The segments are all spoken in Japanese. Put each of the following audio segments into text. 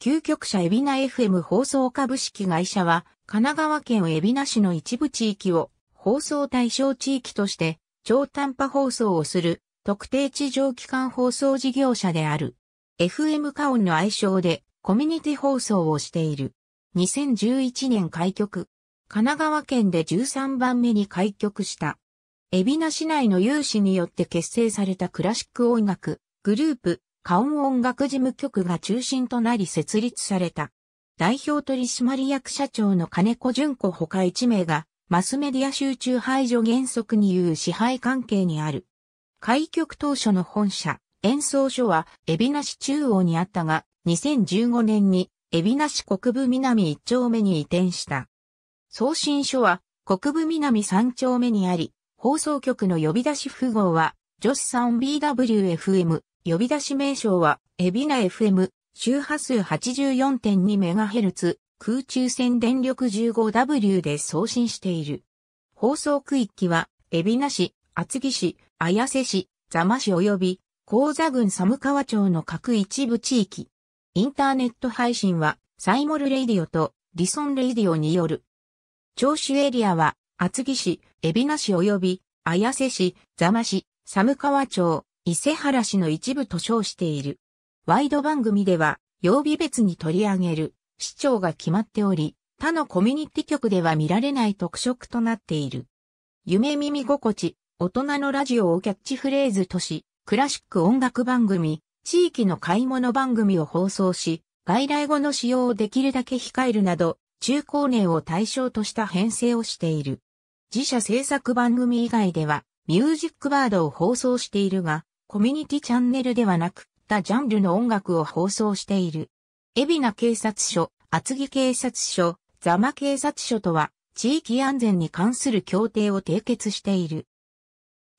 究極者海老名 FM 放送株式会社は、神奈川県海老名市の一部地域を放送対象地域として、超短波放送をする特定地上機関放送事業者である。FM カオンの愛称でコミュニティ放送をしている。2011年開局。神奈川県で13番目に開局した。海老名市内の有志によって結成されたクラシック音楽グループカオン音楽事務局が中心となり設立された。代表取締役社長の金子淳子他1名が、マスメディア集中排除原則に言う支配関係にある。開局当初の本社、演奏所は、海老名市中央にあったが、2015年に、海老名市国部南1丁目に移転した。送信所は、国部南3丁目にあり、放送局の呼び出し符号は、女子 3BWFM、呼び出し名称は、エビナ FM、周波数 84.2MHz、空中線電力 15W で送信している。放送区域は、エビナ市、厚木市、綾瀬市、座間市及び、高座郡寒川町の各一部地域。インターネット配信は、サイモルレイディオと、リソンレイディオによる。聴取エリアは、厚木市、海老名市及び、綾瀬市、座間市、寒川町、伊勢原市の一部と称している。ワイド番組では、曜日別に取り上げる、市長が決まっており、他のコミュニティ局では見られない特色となっている。夢耳心地、大人のラジオをキャッチフレーズとし、クラシック音楽番組、地域の買い物番組を放送し、外来語の使用をできるだけ控えるなど、中高年を対象とした編成をしている。自社制作番組以外では、ミュージックバードを放送しているが、コミュニティチャンネルではなく、他ジャンルの音楽を放送している。海老名警察署、厚木警察署、座間警察署とは、地域安全に関する協定を締結している。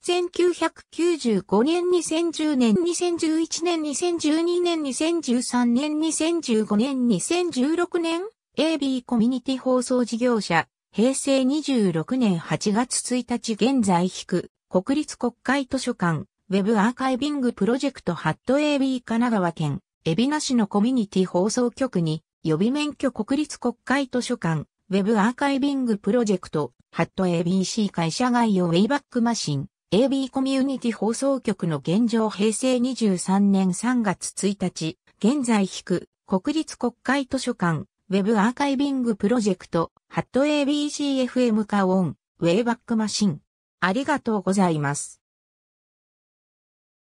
1995年、2010年、2011年、2012年、2013年、2015年、2016年、AB コミュニティ放送事業者、平成26年8月1日現在引く、国立国会図書館、ウェブアーカイビングプロジェクトハット AB 神奈川県、海老名市のコミュニティ放送局に、予備免許国立国会図書館、ウェブアーカイビングプロジェクト、ハット ABC 会社概要ウェイバックマシン、AB コミュニティ放送局の現状平成23年3月1日、現在引く、国立国会図書館、ウェブアーカイビングプロジェクト、ハット ABCFM 化オン、ウェイバックマシン。ありがとうございます。